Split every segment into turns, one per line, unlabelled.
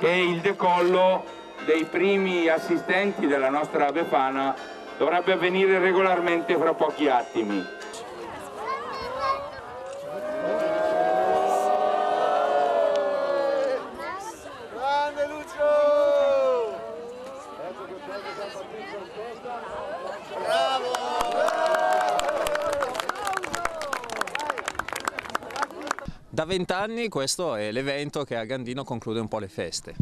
che il decollo dei primi assistenti della nostra Befana dovrebbe avvenire regolarmente fra pochi attimi. Da vent'anni questo è l'evento che a Gandino conclude un po' le feste.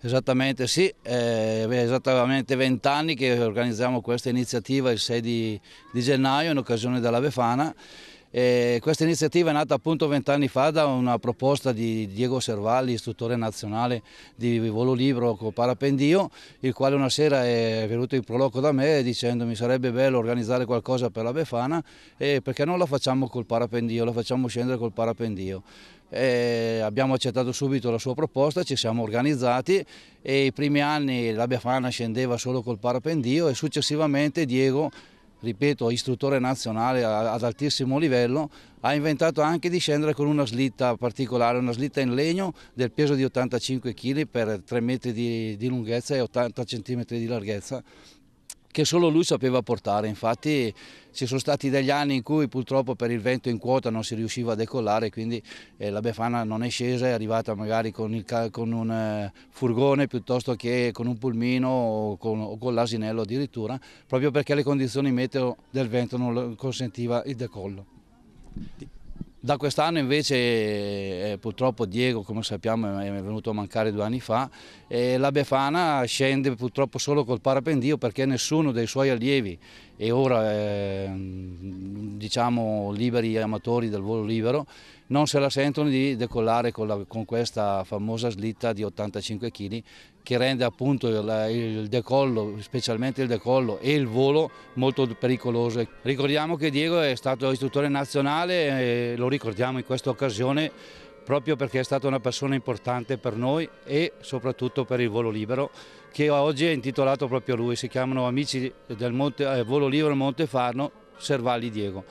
Esattamente sì, è eh, esattamente vent'anni che organizziamo questa iniziativa il 6 di, di gennaio in occasione della Befana e eh, questa iniziativa è nata appunto vent'anni fa da una proposta di Diego Servalli, istruttore nazionale di volo libero con parapendio, il quale una sera è venuto in proloco da me dicendomi sarebbe bello organizzare qualcosa per la Befana e perché non la facciamo col parapendio, la facciamo scendere col parapendio. E abbiamo accettato subito la sua proposta, ci siamo organizzati e i primi anni la Befana scendeva solo col parapendio e successivamente Diego ripeto, istruttore nazionale ad altissimo livello, ha inventato anche di scendere con una slitta particolare, una slitta in legno del peso di 85 kg per 3 metri di, di lunghezza e 80 cm di larghezza, che solo lui sapeva portare. Infatti ci sono stati degli anni in cui purtroppo per il vento in quota non si riusciva a decollare, quindi eh, la Befana non è scesa, è arrivata magari con, il, con un eh, furgone piuttosto che con un pulmino o con, con l'asinello addirittura, proprio perché le condizioni meteo del vento non consentiva il decollo. Da quest'anno invece eh, eh, purtroppo Diego, come sappiamo, è venuto a mancare due anni fa e la Befana scende purtroppo solo col parapendio perché nessuno dei suoi allievi e ora eh, diciamo liberi amatori del volo libero non se la sentono di decollare con, la, con questa famosa slitta di 85 kg che rende appunto il, il, decollo, specialmente il decollo e il volo molto pericoloso. Ricordiamo che Diego è stato istruttore nazionale e eh, lo ricordiamo in questa occasione proprio perché è stata una persona importante per noi e soprattutto per il volo libero che oggi è intitolato proprio a lui, si chiamano Amici del Monte, eh, Volo Libero Montefarno Servalli Diego.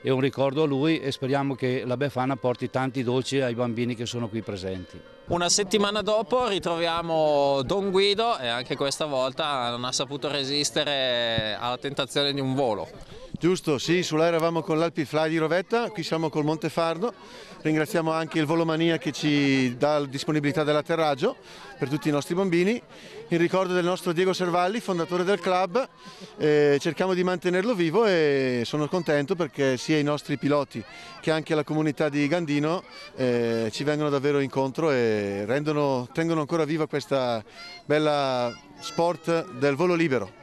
È un ricordo a lui e speriamo che la Befana porti tanti dolci ai bambini che sono qui presenti.
Una settimana dopo ritroviamo Don Guido e anche questa volta non ha saputo resistere alla tentazione di un volo. Giusto, sì, sulla eravamo con l'Alpi Fly di Rovetta, qui siamo col Montefardo, ringraziamo anche il Volomania che ci dà la disponibilità dell'atterraggio per tutti i nostri bambini, in ricordo del nostro Diego Servalli, fondatore del club, eh, cerchiamo di mantenerlo vivo e sono contento perché sia i nostri piloti che anche la comunità di Gandino eh, ci vengono davvero incontro e rendono, tengono ancora viva questa bella sport del volo libero.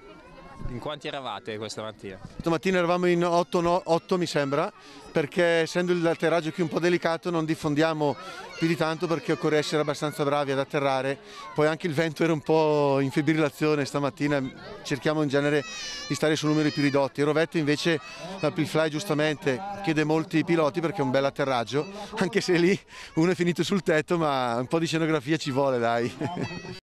In quanti eravate questa mattina? Stamattina eravamo in 8, no, 8 mi sembra, perché essendo il atterraggio qui un po' delicato non diffondiamo più di tanto perché occorre essere abbastanza bravi ad atterrare, poi anche il vento era un po' in fibrillazione stamattina, cerchiamo in genere di stare su numeri più ridotti, il rovetto invece la Pilfly giustamente chiede molti piloti perché è un bel atterraggio, anche se lì uno è finito sul tetto ma un po' di scenografia ci vuole dai.